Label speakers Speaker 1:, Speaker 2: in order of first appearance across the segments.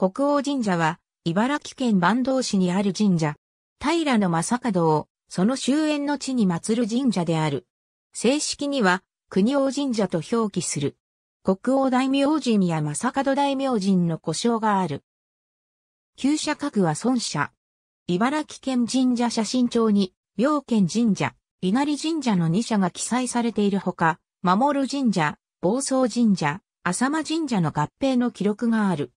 Speaker 1: 国王神社は、茨城県坂東市にある神社。平の正門を、その終焉の地に祀る神社である。正式には、国王神社と表記する。国王大明神や正門大明神の故障がある。旧社家具は孫社。茨城県神社写真帳に、妙見神社、稲荷神社の2社が記載されているほか、守る神社、暴走神社、浅間神社の合併の記録がある。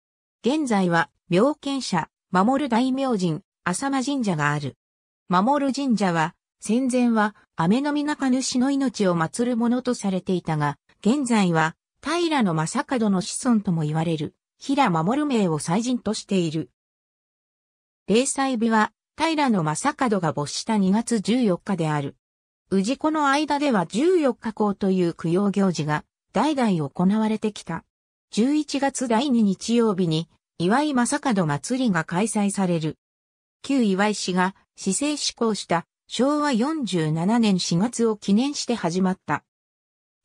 Speaker 1: 現在は、妙見社、守る大明神、浅間神社がある。守る神社は、戦前は、雨の皆中主の命を祀るものとされていたが、現在は、平の正門の子孫とも言われる、平守名を祭神としている。霊祭日は、平の正門が没した2月14日である。氏子の間では14日公という供養行事が、代々行われてきた。11月第2日曜日に、岩井正門祭りが開催される。旧岩井氏が、市政施行した昭和47年4月を記念して始まった。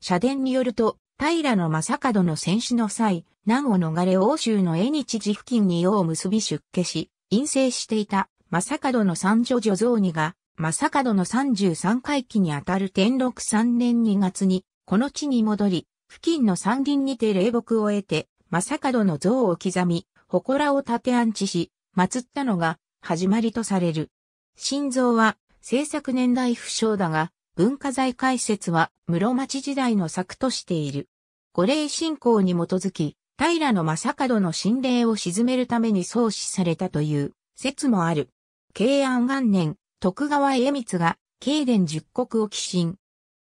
Speaker 1: 社殿によると、平野正門の戦死の際、南を逃れ欧州の江日寺付近に世を結び出家し、陰性していた正門の三女女像にが、正門の33回忌にあたる天禄3年2月に、この地に戻り、付近の山林にて霊木を得て、正門の像を刻み、祠を建て安置し、祀ったのが始まりとされる。心臓は制作年代不詳だが、文化財解説は室町時代の作としている。五霊信仰に基づき、平の正門の神霊を鎮めるために創始されたという説もある。慶安元年、徳川家光が、慶殿十国を寄進。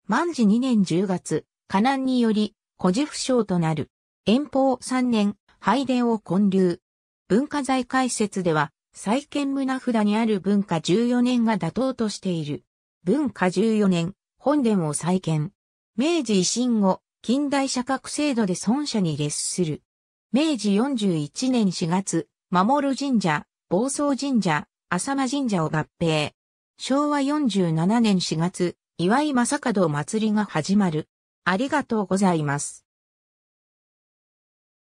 Speaker 1: 万治二年十月、河南により、古事不詳となる。遠方3年、拝殿を建立。文化財解説では、再建胸札にある文化14年が妥当としている。文化14年、本殿を再建。明治維新後、近代社格制度で孫者に列する。明治41年4月、守る神社、暴走神社、浅間神社を合併。昭和47年4月、岩井正門祭りが始まる。ありがとうございます。